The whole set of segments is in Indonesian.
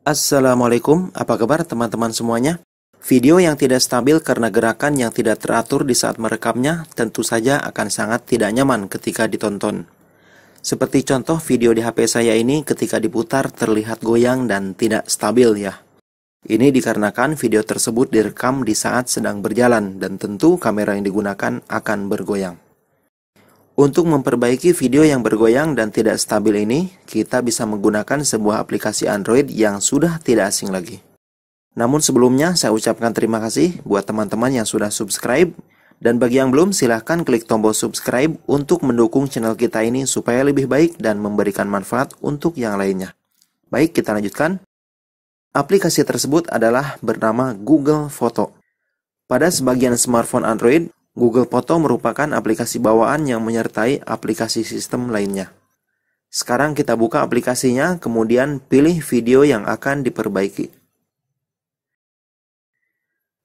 Assalamualaikum, apa kabar teman-teman semuanya? Video yang tidak stabil karena gerakan yang tidak teratur di saat merekamnya tentu saja akan sangat tidak nyaman ketika ditonton. Seperti contoh video di HP saya ini ketika diputar terlihat goyang dan tidak stabil ya. Ini dikarenakan video tersebut direkam di saat sedang berjalan dan tentu kamera yang digunakan akan bergoyang. Untuk memperbaiki video yang bergoyang dan tidak stabil ini, kita bisa menggunakan sebuah aplikasi Android yang sudah tidak asing lagi. Namun sebelumnya, saya ucapkan terima kasih buat teman-teman yang sudah subscribe, dan bagi yang belum silahkan klik tombol subscribe untuk mendukung channel kita ini supaya lebih baik dan memberikan manfaat untuk yang lainnya. Baik, kita lanjutkan. Aplikasi tersebut adalah bernama Google Photo. Pada sebagian smartphone Android, Google Photo merupakan aplikasi bawaan yang menyertai aplikasi sistem lainnya. Sekarang kita buka aplikasinya, kemudian pilih video yang akan diperbaiki.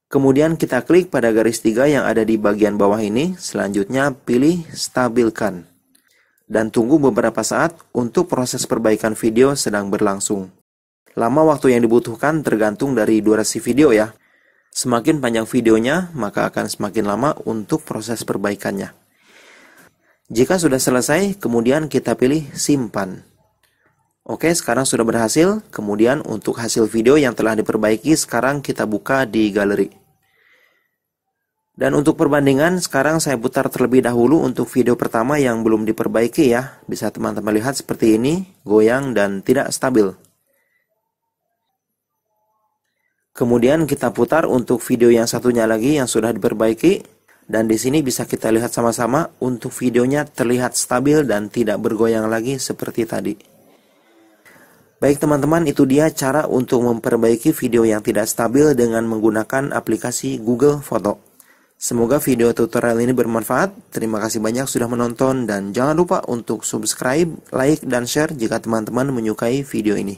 Kemudian kita klik pada garis tiga yang ada di bagian bawah ini, selanjutnya pilih stabilkan. Dan tunggu beberapa saat untuk proses perbaikan video sedang berlangsung. Lama waktu yang dibutuhkan tergantung dari durasi video ya. Semakin panjang videonya, maka akan semakin lama untuk proses perbaikannya. Jika sudah selesai, kemudian kita pilih simpan. Oke, sekarang sudah berhasil. Kemudian untuk hasil video yang telah diperbaiki, sekarang kita buka di galeri. Dan untuk perbandingan, sekarang saya putar terlebih dahulu untuk video pertama yang belum diperbaiki ya. Bisa teman-teman lihat seperti ini, goyang dan tidak stabil. Kemudian kita putar untuk video yang satunya lagi yang sudah diperbaiki. Dan di sini bisa kita lihat sama-sama untuk videonya terlihat stabil dan tidak bergoyang lagi seperti tadi. Baik teman-teman, itu dia cara untuk memperbaiki video yang tidak stabil dengan menggunakan aplikasi Google Foto. Semoga video tutorial ini bermanfaat. Terima kasih banyak sudah menonton dan jangan lupa untuk subscribe, like, dan share jika teman-teman menyukai video ini.